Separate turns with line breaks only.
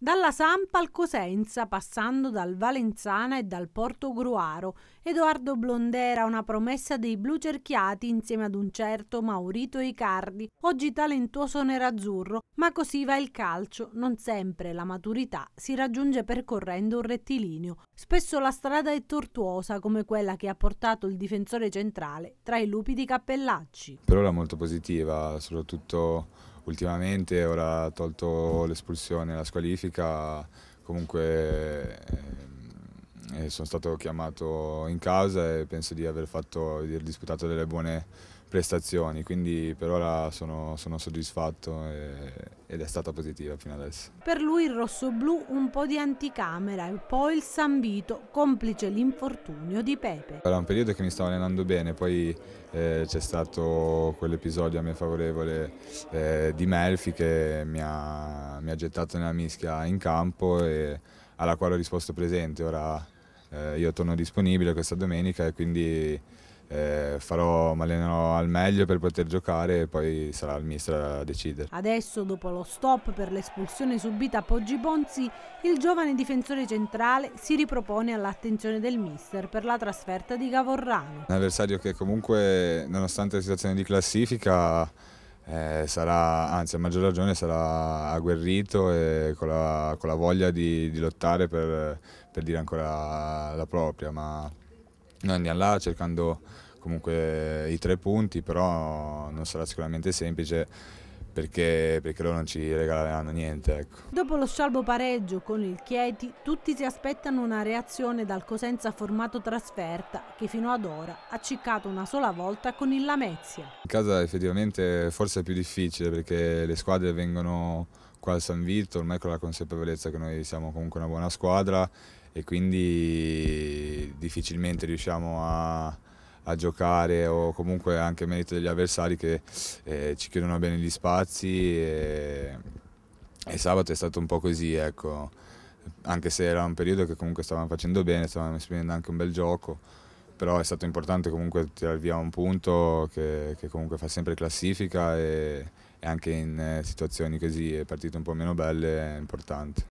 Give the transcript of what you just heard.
Dalla Sampa al Cosenza, passando dal Valenzana e dal Porto Gruaro, Edoardo Blondera, una promessa dei blu cerchiati insieme ad un certo Maurito Icardi, oggi talentuoso nerazzurro, ma così va il calcio, non sempre la maturità si raggiunge percorrendo un rettilineo. Spesso la strada è tortuosa come quella che ha portato il difensore centrale tra i lupi di Cappellacci.
Però era molto positiva, soprattutto ultimamente, ora tolto l'espulsione e la squalifica, comunque eh, sono stato chiamato in causa e penso di aver, fatto, di aver disputato delle buone prestazioni, quindi per ora sono, sono soddisfatto e, ed è stata positiva fino adesso.
Per lui il rosso-blu un po' di anticamera e poi il San Vito, complice l'infortunio di Pepe.
Era un periodo che mi stavo allenando bene, poi eh, c'è stato quell'episodio a me favorevole eh, di Melfi che mi ha, mi ha gettato nella mischia in campo e alla quale ho risposto presente. Ora eh, io torno disponibile questa domenica e quindi eh, farò, mi allenerò al meglio per poter giocare e poi sarà il mister a decidere.
Adesso, dopo lo stop per l'espulsione subita a Poggi Ponzi, il giovane difensore centrale si ripropone all'attenzione del mister per la trasferta di Gavorrano.
Un avversario che comunque, nonostante la situazione di classifica, eh, sarà, anzi a maggior ragione sarà agguerrito e con la, con la voglia di, di lottare per, per, dire ancora la propria, ma noi andiamo là cercando comunque i tre punti, però non sarà sicuramente semplice perché, perché loro non ci regaleranno niente. Ecco.
Dopo lo scialbo pareggio con il Chieti, tutti si aspettano una reazione dal Cosenza formato trasferta, che fino ad ora ha ciccato una sola volta con il Lamezia.
In casa effettivamente forse è più difficile perché le squadre vengono qua al San Vito, ormai con la consapevolezza che noi siamo comunque una buona squadra e quindi difficilmente riusciamo a a giocare o comunque anche merito degli avversari che eh, ci chiedono bene gli spazi e, e, sabato è stato un po' così, ecco. anche se era un periodo che comunque stavamo facendo bene, stavamo esprimendo anche un bel gioco, però è stato importante comunque tirare via un punto che, che comunque fa sempre classifica e, e anche in eh, situazioni così e partite un po' meno belle è importante.